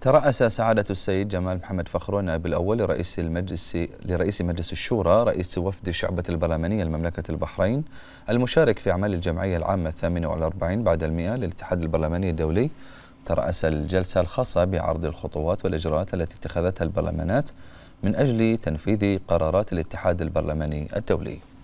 ترأس سعادة السيد جمال محمد فخرون نائب الأول لرئيس المجلس لرئيس مجلس الشورى رئيس وفد الشعبة البرلمانية لمملكة البحرين المشارك في أعمال الجمعية العامة الثامنة والأربعين بعد المئة للاتحاد البرلماني الدولي ترأس الجلسة الخاصة بعرض الخطوات والإجراءات التي اتخذتها البرلمانات من أجل تنفيذ قرارات الاتحاد البرلماني الدولي